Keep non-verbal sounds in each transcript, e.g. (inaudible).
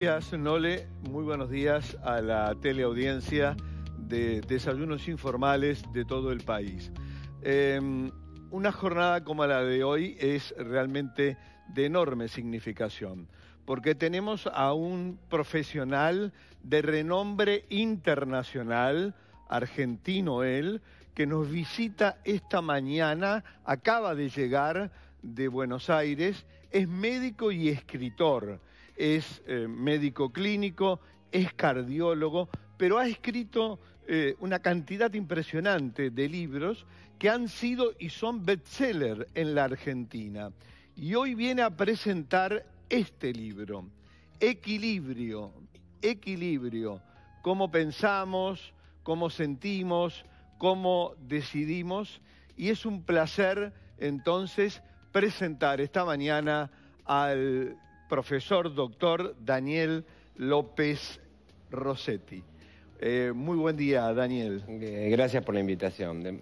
días, Nole. Muy buenos días a la teleaudiencia de Desayunos Informales de todo el país. Em, una jornada como la de hoy es realmente de enorme significación, porque tenemos a un profesional de renombre internacional, argentino él, que nos visita esta mañana, acaba de llegar de Buenos Aires, es médico y escritor es eh, médico clínico, es cardiólogo, pero ha escrito eh, una cantidad impresionante de libros que han sido y son bestseller en la Argentina. Y hoy viene a presentar este libro, Equilibrio, Equilibrio, cómo pensamos, cómo sentimos, cómo decidimos. Y es un placer entonces presentar esta mañana al profesor doctor Daniel López Rossetti. Eh, muy buen día, Daniel. Eh, gracias por la invitación.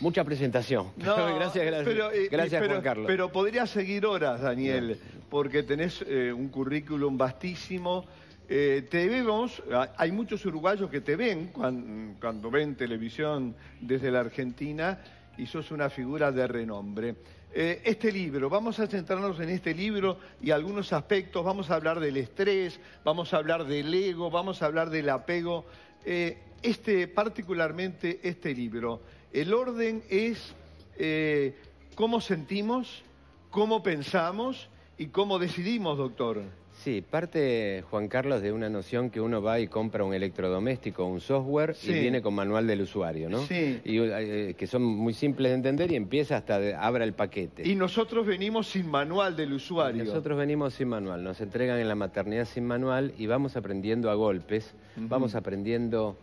mucha presentación. (laughs) gracias, gracias. Eh, gracias Juan Carlos. Pero podrías seguir horas, Daniel, porque tenés un currículum vastísimo. te vemos, ah, hay muchos uruguayos que te ven cuando ven televisión desde la Argentina y sos una figura de renombre. Eh, este libro, vamos a centrarnos en este libro y algunos aspectos, vamos a hablar del estrés, vamos a hablar del ego, vamos a hablar del apego. Eh, este, particularmente este libro, el orden es eh, cómo sentimos, cómo pensamos y cómo decidimos, doctor. Sí, parte, Juan Carlos, de una noción que uno va y compra un electrodoméstico, un software, y viene con manual del usuario, ¿no? Sí. Y, eh, eh, que son muy simples de entender y empieza hasta abra el paquete. Y nosotros venimos sin manual del usuario. Nosotros venimos sin manual, nos entregan en la maternidad sin manual y vamos aprendiendo a golpes, vamos aprendiendo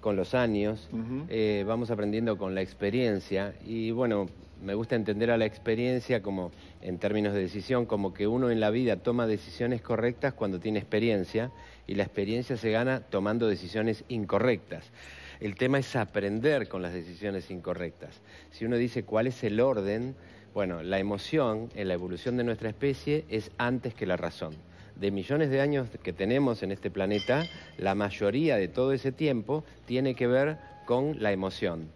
con los años, eh, vamos aprendiendo con la experiencia y bueno, me gusta entender a la experiencia como en términos de decisión, como que uno en la vida toma decisiones correctas cuando tiene experiencia y la experiencia se gana tomando decisiones incorrectas. El tema es aprender con las decisiones incorrectas. Si uno dice cuál es el orden, bueno, la emoción en la evolución de nuestra especie es antes que la razón de millones de años que tenemos en este planeta, la mayoría de todo ese tiempo tiene que ver con la emoción.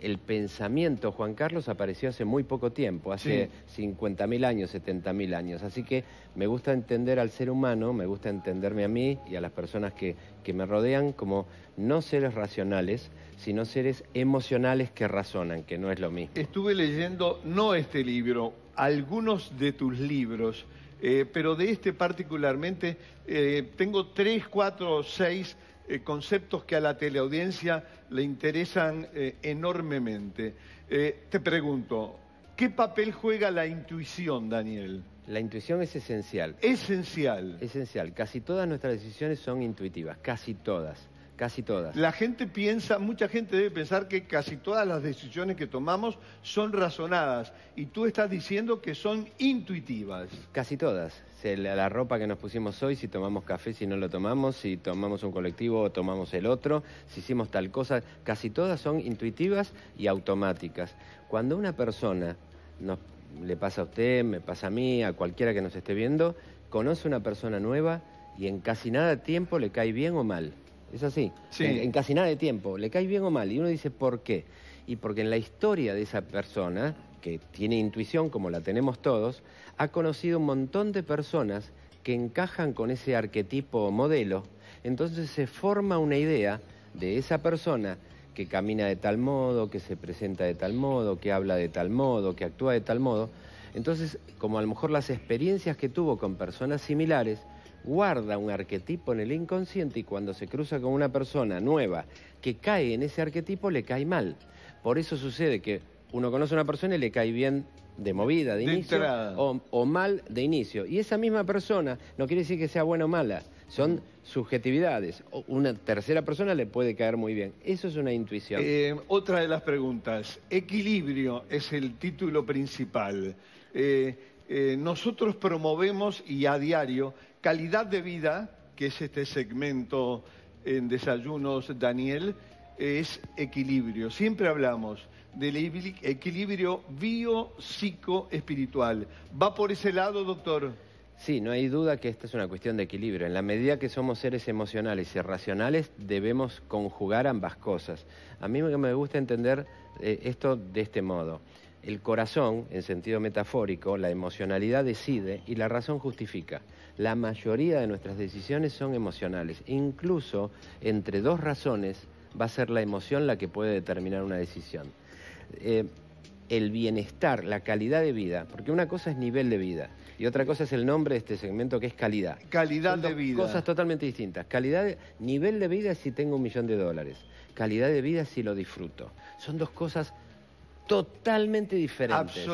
El pensamiento, Juan Carlos, apareció hace muy poco tiempo, hace 50.000 años, 70.000 años. Así que me gusta entender al ser humano, me gusta entenderme a mí y a las personas que, que me rodean como no seres racionales, sino seres emocionales que razonan, que no es lo mismo. Estuve leyendo, no este libro, algunos de tus libros eh, pero de este particularmente eh, tengo tres, cuatro, seis eh, conceptos que a la teleaudiencia le interesan enormemente. te pregunto, ¿qué papel juega la intuición, Daniel? La intuición es esencial. Esencial. Esencial. Casi todas nuestras decisiones son intuitivas, casi todas. Casi todas. La gente piensa, mucha gente debe pensar que casi todas las decisiones que tomamos son razonadas y tú estás diciendo que son intuitivas. Casi todas. La, la ropa que nos pusimos hoy, si tomamos café, si no lo tomamos, si tomamos un colectivo o tomamos el otro, si hicimos tal cosa, casi todas son intuitivas y automáticas. Cuando una persona, nos, le pasa a usted, me pasa a mí, a cualquiera que nos esté viendo, conoce una persona nueva y en casi nada tiempo le cae bien o mal es así. En, casi nada de tiempo. Le cae bien o mal. Y uno dice, ¿por qué? Y porque en la historia de esa persona, que tiene intuición como la tenemos todos, ha conocido un montón de personas que encajan con ese arquetipo o modelo. Entonces se forma una idea de esa persona que camina de tal modo, que se presenta de tal modo, que habla de tal modo, que actúa de tal modo. Entonces, como a lo mejor las experiencias que tuvo con personas similares, guarda un arquetipo en el inconsciente y cuando se cruza con una persona nueva que cae en ese arquetipo le cae mal. Por eso sucede que uno conoce a una persona y le cae bien de movida, de, inicio, o, mal de inicio. Y esa misma persona no quiere decir que sea buena o mala, son subjetividades. Una tercera persona le puede caer muy bien. Eso es una intuición. Eh, otra de las preguntas, equilibrio es el título principal. Eh, eh, nosotros promovemos y a diario calidad de vida, que es este segmento en desayunos, Daniel, es equilibrio. Siempre hablamos del equilibrio bio-psico-espiritual. ¿Va por ese lado, doctor? Sí, no hay duda que esta es una cuestión de equilibrio. En la medida que somos seres emocionales y racionales, debemos conjugar ambas cosas. A mí me gusta entender eh, esto de este modo. El corazón, en sentido metafórico, la emocionalidad decide y la razón justifica. La mayoría de nuestras decisiones son emocionales. Incluso entre dos razones va a ser la emoción la que puede determinar una decisión. Eh, el bienestar, la calidad de vida, porque una cosa es nivel de vida y otra cosa es el nombre de este segmento que es calidad. Calidad de vida. Cosas totalmente distintas. Calidad, nivel de vida si tengo un millón de dólares. Calidad de vida si lo disfruto. Son dos cosas totalmente diferentes.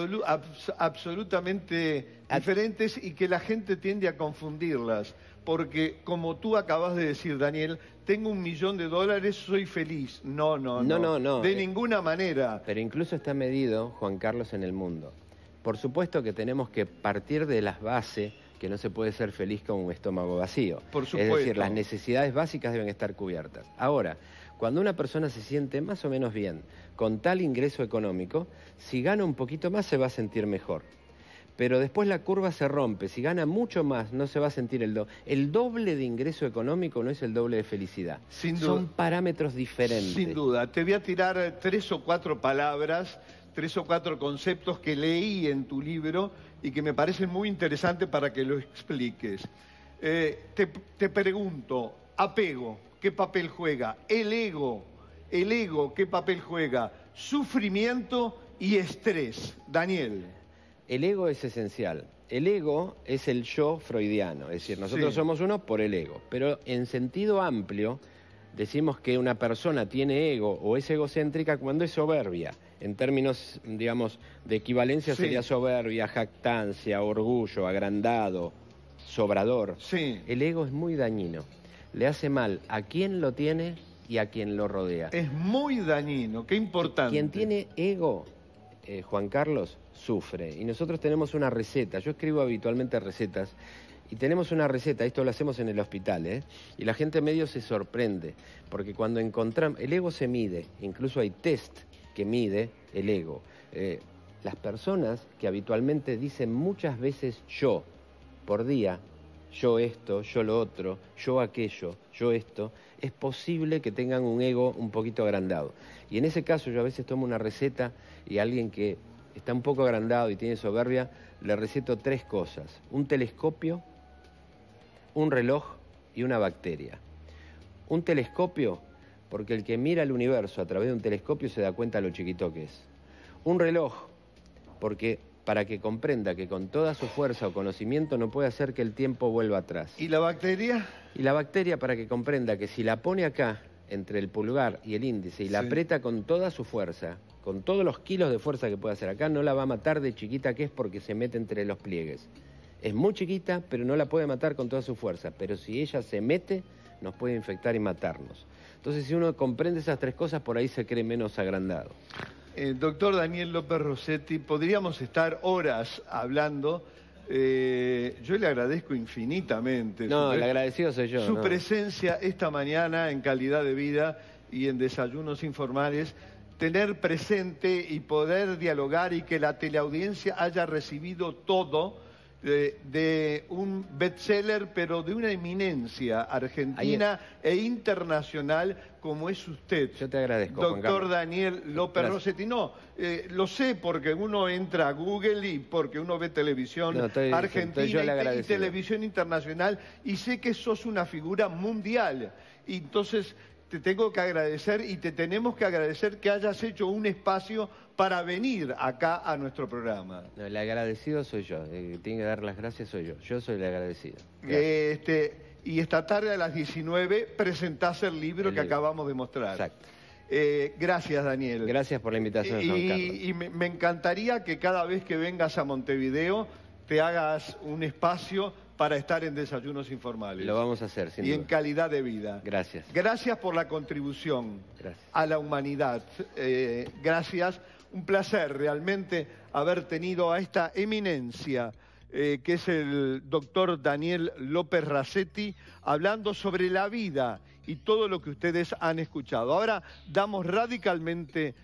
absolutamente diferentes y que la gente tiende a confundirlas. Porque como tú acabas de decir, Daniel, tengo un millón de dólares, soy feliz. No, no, no. No, no, no. De ninguna manera. Pero incluso está medido, Juan Carlos, en el mundo. Por supuesto que tenemos que partir de las bases que no se puede ser feliz con un estómago vacío. Por supuesto. Es decir, las necesidades básicas deben estar cubiertas. Ahora, cuando una persona se siente más o menos bien con tal ingreso económico, si gana un poquito más se va a sentir mejor. Pero después la curva se rompe, si gana mucho más no se va a sentir el doble. El doble de ingreso económico no es el doble de felicidad. Son parámetros diferentes. Sin duda, te voy a tirar tres o cuatro palabras, tres o cuatro conceptos que leí en tu libro y que me parecen muy interesantes para que lo expliques. Eh, te pregunto, apego. ¿qué papel juega? El ego, el ego, ¿qué papel juega? Sufrimiento y estrés. Daniel. El ego es esencial. El ego es el yo freudiano, es decir, nosotros somos uno por el ego, pero en sentido amplio decimos que una persona tiene ego o es egocéntrica cuando es soberbia. En términos, digamos, de equivalencia sería soberbia, jactancia, orgullo, agrandado, sobrador. Sí. El ego es muy dañino le hace mal a quien lo tiene y a quien lo rodea. Es muy dañino, qué importante. Quien tiene ego, eh, Juan Carlos, sufre. Y nosotros tenemos una receta, yo escribo habitualmente recetas, y tenemos una receta, esto lo hacemos en el hospital, ¿eh? y la gente medio se sorprende, porque cuando encontramos, el ego se mide, incluso hay test que mide el ego. Eh, las personas que habitualmente dicen muchas veces yo por día, yo esto, yo lo otro, yo aquello, yo esto, es posible que tengan un ego un poquito agrandado. Y en ese caso yo a veces tomo una receta y alguien que está un poco agrandado y tiene soberbia, le receto tres cosas. Un telescopio, un reloj y una bacteria. Un telescopio, porque el que mira el universo a través de un telescopio se da cuenta de lo chiquito que es. Un reloj, porque para que comprenda que con toda su fuerza o conocimiento no puede hacer que el tiempo vuelva atrás. ¿Y la bacteria? Y la bacteria para que comprenda que si la pone acá, entre el pulgar y el índice, y la aprieta con toda su fuerza, con todos los kilos de fuerza que puede hacer acá, no la va a matar de chiquita que es porque se mete entre los pliegues. Es muy chiquita, pero no la puede matar con toda su fuerza. Pero si ella se mete, nos puede infectar y matarnos. Entonces, si uno comprende esas tres cosas, por ahí se cree menos agrandado. Eh, doctor Daniel López Rossetti, podríamos estar horas hablando. Eh, yo le agradezco infinitamente. No, yo. Su presencia esta mañana en calidad de vida y en desayunos informales, tener presente y poder dialogar y que la teleaudiencia haya recibido todo de, un bestseller, pero de una eminencia argentina e internacional como es usted. Yo te agradezco. Doctor Daniel López Rossetti. No, eh, lo sé porque uno entra a Google y porque uno ve televisión argentina y, televisión internacional y sé que sos una figura mundial. entonces te tengo que agradecer y te tenemos que agradecer que hayas hecho un espacio para venir acá a nuestro programa. el agradecido soy yo, el que tiene que dar las gracias soy yo, yo soy el agradecido. Este, y esta tarde a las 19 presentás el libro que acabamos de mostrar. Exacto. Eh, gracias, Daniel. Gracias por la invitación, y, Y me encantaría que cada vez que vengas a Montevideo te hagas un espacio para estar en desayunos informales. Lo vamos a hacer, sin Y en calidad de vida. Gracias. Gracias por la contribución a la humanidad. Eh, gracias. Un placer realmente haber tenido a esta eminencia. Eh, que es el doctor Daniel López Racetti, hablando sobre la vida y todo lo que ustedes han escuchado. Ahora damos radicalmente